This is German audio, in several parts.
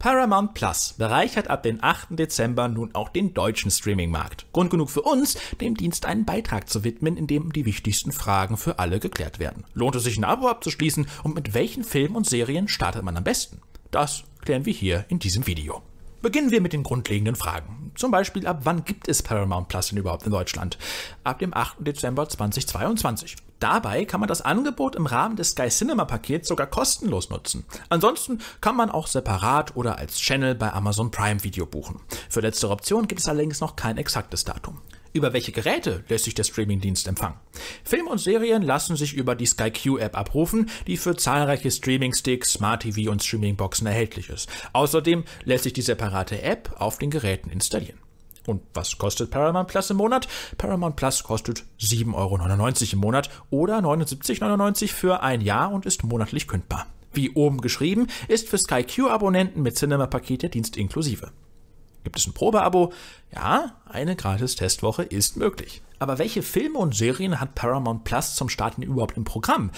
Paramount Plus bereichert ab dem 8. Dezember nun auch den deutschen Streamingmarkt. Grund genug für uns, dem Dienst einen Beitrag zu widmen, in dem die wichtigsten Fragen für alle geklärt werden. Lohnt es sich, ein Abo abzuschließen und mit welchen Filmen und Serien startet man am besten? Das klären wir hier in diesem Video. Beginnen wir mit den grundlegenden Fragen. Zum Beispiel, ab wann gibt es Paramount Plus denn überhaupt in Deutschland? Ab dem 8. Dezember 2022. Dabei kann man das Angebot im Rahmen des Sky Cinema Pakets sogar kostenlos nutzen. Ansonsten kann man auch separat oder als Channel bei Amazon Prime Video buchen. Für letztere Option gibt es allerdings noch kein exaktes Datum. Über welche Geräte lässt sich der Streamingdienst empfangen? Film und Serien lassen sich über die SkyQ-App abrufen, die für zahlreiche Streaming-Sticks, Smart TV und Streaming-Boxen erhältlich ist. Außerdem lässt sich die separate App auf den Geräten installieren. Und was kostet Paramount Plus im Monat? Paramount Plus kostet 7,99 Euro im Monat oder 79,99 für ein Jahr und ist monatlich kündbar. Wie oben geschrieben, ist für Sky Q-Abonnenten mit Cinema-Paket der Dienst inklusive. Gibt es ein Probeabo? Ja, eine gratis Testwoche ist möglich. Aber welche Filme und Serien hat Paramount Plus zum Starten überhaupt im Programm?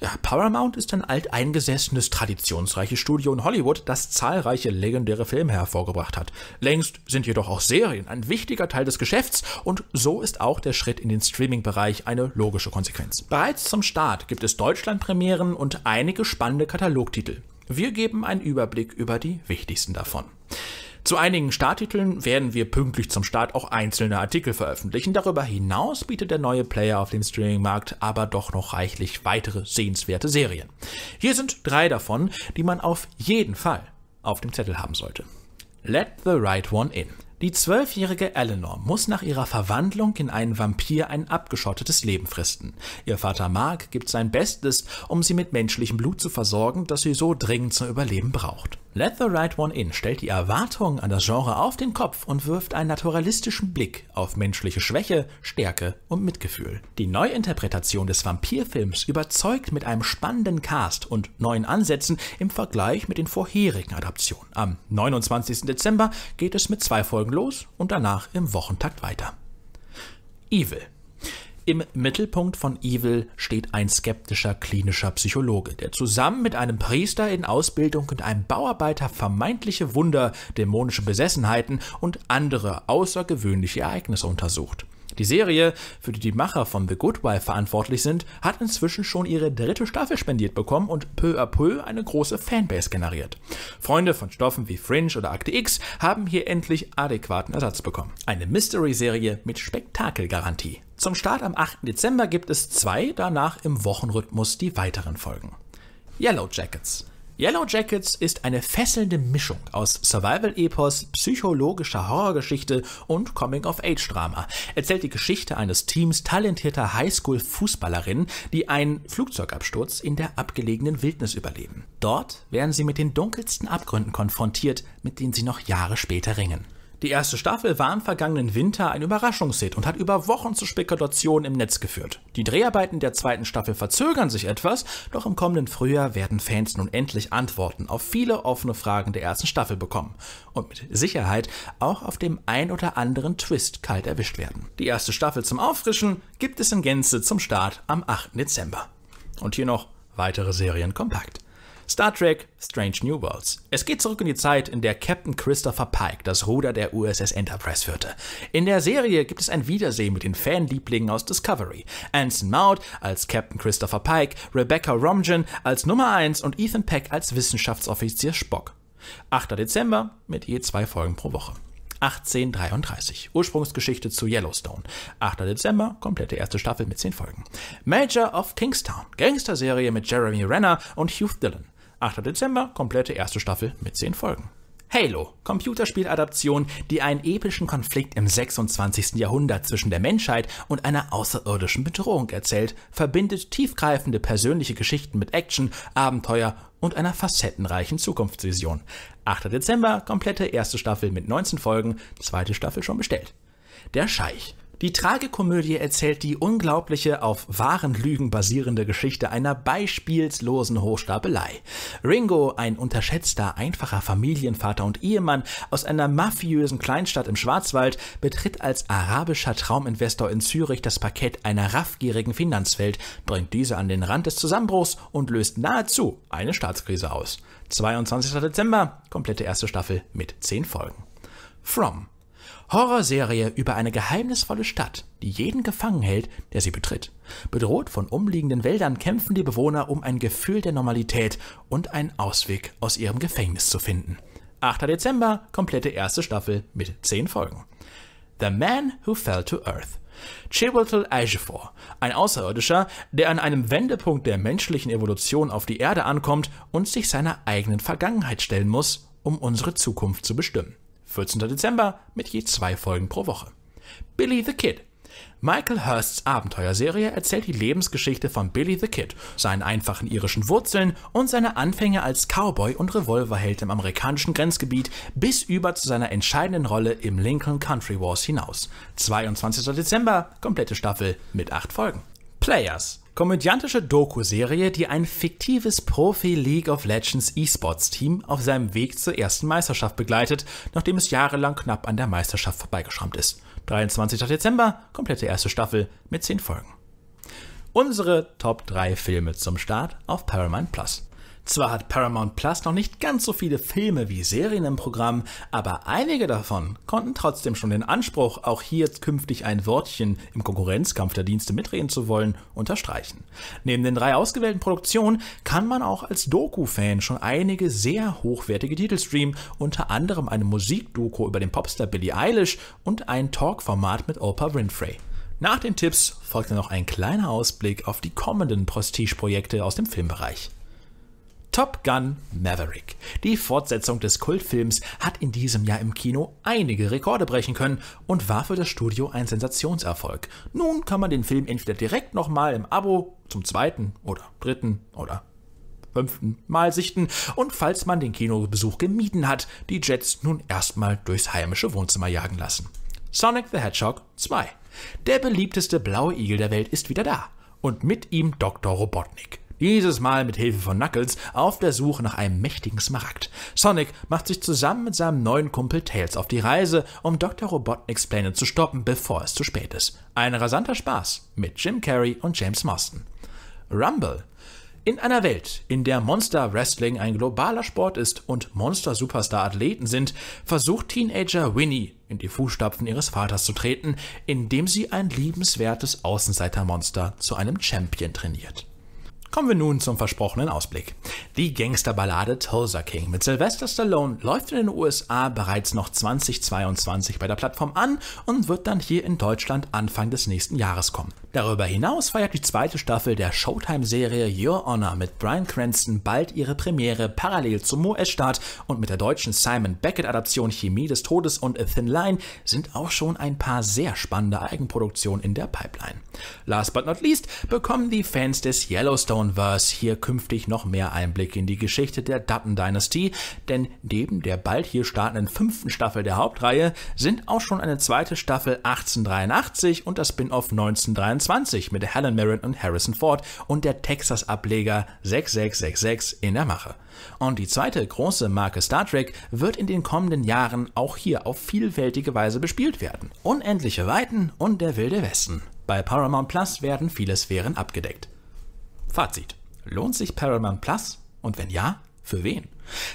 Ja, Paramount ist ein alteingesessenes, traditionsreiches Studio in Hollywood, das zahlreiche legendäre Filme hervorgebracht hat. Längst sind jedoch auch Serien ein wichtiger Teil des Geschäfts und so ist auch der Schritt in den Streaming-Bereich eine logische Konsequenz. Bereits zum Start gibt es Deutschland-Premieren und einige spannende Katalogtitel. Wir geben einen Überblick über die wichtigsten davon. Zu einigen Starttiteln werden wir pünktlich zum Start auch einzelne Artikel veröffentlichen. Darüber hinaus bietet der neue Player auf dem Streaming-Markt aber doch noch reichlich weitere sehenswerte Serien. Hier sind drei davon, die man auf jeden Fall auf dem Zettel haben sollte. Let the Right One In. Die zwölfjährige Eleanor muss nach ihrer Verwandlung in einen Vampir ein abgeschottetes Leben fristen. Ihr Vater Mark gibt sein Bestes, um sie mit menschlichem Blut zu versorgen, das sie so dringend zum Überleben braucht. Let the Right One In stellt die Erwartungen an das Genre auf den Kopf und wirft einen naturalistischen Blick auf menschliche Schwäche, Stärke und Mitgefühl. Die Neuinterpretation des Vampirfilms überzeugt mit einem spannenden Cast und neuen Ansätzen im Vergleich mit den vorherigen Adaptionen. Am 29. Dezember geht es mit zwei Folgen los und danach im Wochentakt weiter. Evil im Mittelpunkt von Evil steht ein skeptischer klinischer Psychologe, der zusammen mit einem Priester in Ausbildung und einem Bauarbeiter vermeintliche Wunder, dämonische Besessenheiten und andere außergewöhnliche Ereignisse untersucht. Die Serie, für die die Macher von The Good Wife verantwortlich sind, hat inzwischen schon ihre dritte Staffel spendiert bekommen und peu à peu eine große Fanbase generiert. Freunde von Stoffen wie Fringe oder Akte X haben hier endlich adäquaten Ersatz bekommen. Eine Mystery-Serie mit Spektakelgarantie. Zum Start am 8. Dezember gibt es zwei, danach im Wochenrhythmus die weiteren Folgen. Yellow Jackets Yellow Jackets ist eine fesselnde Mischung aus Survival-Epos, psychologischer Horrorgeschichte und Coming-of-Age-Drama. Erzählt die Geschichte eines Teams talentierter Highschool-Fußballerinnen, die einen Flugzeugabsturz in der abgelegenen Wildnis überleben. Dort werden sie mit den dunkelsten Abgründen konfrontiert, mit denen sie noch Jahre später ringen. Die erste Staffel war im vergangenen Winter ein Überraschungshit und hat über Wochen zu Spekulationen im Netz geführt. Die Dreharbeiten der zweiten Staffel verzögern sich etwas, doch im kommenden Frühjahr werden Fans nun endlich Antworten auf viele offene Fragen der ersten Staffel bekommen und mit Sicherheit auch auf dem ein oder anderen Twist kalt erwischt werden. Die erste Staffel zum Auffrischen gibt es in Gänze zum Start am 8. Dezember. Und hier noch weitere Serien kompakt. Star Trek Strange New Worlds. Es geht zurück in die Zeit, in der Captain Christopher Pike das Ruder der USS Enterprise führte. In der Serie gibt es ein Wiedersehen mit den Fanlieblingen aus Discovery. Anson Mount als Captain Christopher Pike, Rebecca Romgen als Nummer 1 und Ethan Peck als Wissenschaftsoffizier Spock. 8. Dezember mit je zwei Folgen pro Woche. 1833. Ursprungsgeschichte zu Yellowstone. 8. Dezember, komplette erste Staffel mit 10 Folgen. Major of Kingstown, Gangsterserie mit Jeremy Renner und Hugh Dillon. 8. Dezember, komplette erste Staffel mit 10 Folgen. Halo, Computerspieladaption, die einen epischen Konflikt im 26. Jahrhundert zwischen der Menschheit und einer außerirdischen Bedrohung erzählt, verbindet tiefgreifende persönliche Geschichten mit Action, Abenteuer und einer facettenreichen Zukunftsvision. 8. Dezember, komplette erste Staffel mit 19 Folgen, zweite Staffel schon bestellt. Der Scheich, die Tragikomödie erzählt die unglaubliche, auf wahren Lügen basierende Geschichte einer beispielslosen Hochstapelei. Ringo, ein unterschätzter, einfacher Familienvater und Ehemann aus einer mafiösen Kleinstadt im Schwarzwald, betritt als arabischer Trauminvestor in Zürich das Parkett einer raffgierigen Finanzwelt, bringt diese an den Rand des Zusammenbruchs und löst nahezu eine Staatskrise aus. 22. Dezember, komplette erste Staffel mit 10 Folgen. From Horrorserie über eine geheimnisvolle Stadt, die jeden gefangen hält, der sie betritt. Bedroht von umliegenden Wäldern kämpfen die Bewohner um ein Gefühl der Normalität und einen Ausweg aus ihrem Gefängnis zu finden. 8. Dezember, komplette erste Staffel mit 10 Folgen. The Man Who Fell to Earth. Chiwetel Ejiofor, ein Außerirdischer, der an einem Wendepunkt der menschlichen Evolution auf die Erde ankommt und sich seiner eigenen Vergangenheit stellen muss, um unsere Zukunft zu bestimmen. 14. Dezember mit je zwei Folgen pro Woche. Billy the Kid. Michael Hursts Abenteuerserie erzählt die Lebensgeschichte von Billy the Kid, seinen einfachen irischen Wurzeln und seine Anfänge als Cowboy und Revolverheld im amerikanischen Grenzgebiet bis über zu seiner entscheidenden Rolle im Lincoln Country Wars hinaus. 22. Dezember, komplette Staffel mit acht Folgen. Players komödiantische Doku-Serie, die ein fiktives Profi-League of Legends E-Sports-Team auf seinem Weg zur ersten Meisterschaft begleitet, nachdem es jahrelang knapp an der Meisterschaft vorbeigeschrammt ist. 23. Dezember, komplette erste Staffel mit 10 Folgen. Unsere Top 3 Filme zum Start auf Paramount Plus. Zwar hat Paramount Plus noch nicht ganz so viele Filme wie Serien im Programm, aber einige davon konnten trotzdem schon den Anspruch, auch hier künftig ein Wörtchen im Konkurrenzkampf der Dienste mitreden zu wollen, unterstreichen. Neben den drei ausgewählten Produktionen kann man auch als Doku-Fan schon einige sehr hochwertige Titel streamen, unter anderem eine Musikdoku über den Popstar Billie Eilish und ein Talk-Format mit Oprah Winfrey. Nach den Tipps folgt dann noch ein kleiner Ausblick auf die kommenden Prestige-Projekte aus dem Filmbereich. Top Gun Maverick. Die Fortsetzung des Kultfilms hat in diesem Jahr im Kino einige Rekorde brechen können und war für das Studio ein Sensationserfolg. Nun kann man den Film entweder direkt nochmal im Abo zum zweiten oder dritten oder fünften Mal sichten und falls man den Kinobesuch gemieden hat, die Jets nun erstmal durchs heimische Wohnzimmer jagen lassen. Sonic the Hedgehog 2. Der beliebteste blaue Igel der Welt ist wieder da und mit ihm Dr. Robotnik. Dieses Mal mit Hilfe von Knuckles auf der Suche nach einem mächtigen Smaragd. Sonic macht sich zusammen mit seinem neuen Kumpel Tails auf die Reise, um Dr. Robotniks Pläne zu stoppen, bevor es zu spät ist. Ein rasanter Spaß mit Jim Carrey und James Marston. Rumble in einer Welt, in der Monster Wrestling ein globaler Sport ist und Monster Superstar Athleten sind, versucht Teenager Winnie in die Fußstapfen ihres Vaters zu treten, indem sie ein liebenswertes Außenseitermonster zu einem Champion trainiert. Kommen wir nun zum versprochenen Ausblick. Die Gangsterballade Tulsa King mit Sylvester Stallone läuft in den USA bereits noch 2022 bei der Plattform an und wird dann hier in Deutschland Anfang des nächsten Jahres kommen. Darüber hinaus feiert die zweite Staffel der Showtime-Serie Your Honor mit Brian Cranston bald ihre Premiere parallel zum US-Start und mit der deutschen Simon Beckett-Adaption Chemie des Todes und A Thin Line sind auch schon ein paar sehr spannende Eigenproduktionen in der Pipeline. Last but not least bekommen die Fans des Yellowstone Stoneverse hier künftig noch mehr Einblick in die Geschichte der Dutton Dynasty, denn neben der bald hier startenden fünften Staffel der Hauptreihe sind auch schon eine zweite Staffel 1883 und das Spin-off 1923 mit Helen Mirren und Harrison Ford und der Texas-Ableger 6666 in der Mache. Und die zweite große Marke Star Trek wird in den kommenden Jahren auch hier auf vielfältige Weise bespielt werden. Unendliche Weiten und der wilde Westen. Bei Paramount Plus werden viele Sphären abgedeckt. Fazit. Lohnt sich Paramount Plus? Und wenn ja, für wen?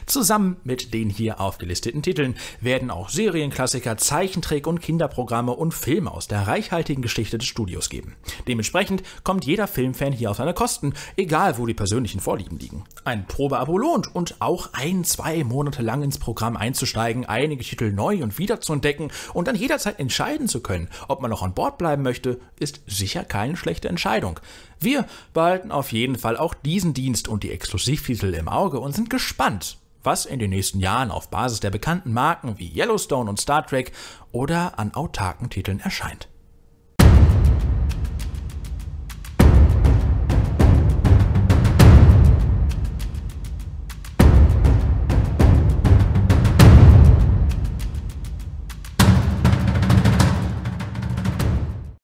Zusammen mit den hier aufgelisteten Titeln werden auch Serienklassiker, Zeichentrick und Kinderprogramme und Filme aus der reichhaltigen Geschichte des Studios geben. Dementsprechend kommt jeder Filmfan hier auf seine Kosten, egal wo die persönlichen Vorlieben liegen. Ein Probeabo lohnt und auch ein, zwei Monate lang ins Programm einzusteigen, einige Titel neu und wieder zu entdecken und dann jederzeit entscheiden zu können, ob man noch an Bord bleiben möchte, ist sicher keine schlechte Entscheidung. Wir behalten auf jeden Fall auch diesen Dienst und die Exklusivtitel im Auge und sind gespannt, was in den nächsten Jahren auf Basis der bekannten Marken wie Yellowstone und Star Trek oder an autarken Titeln erscheint.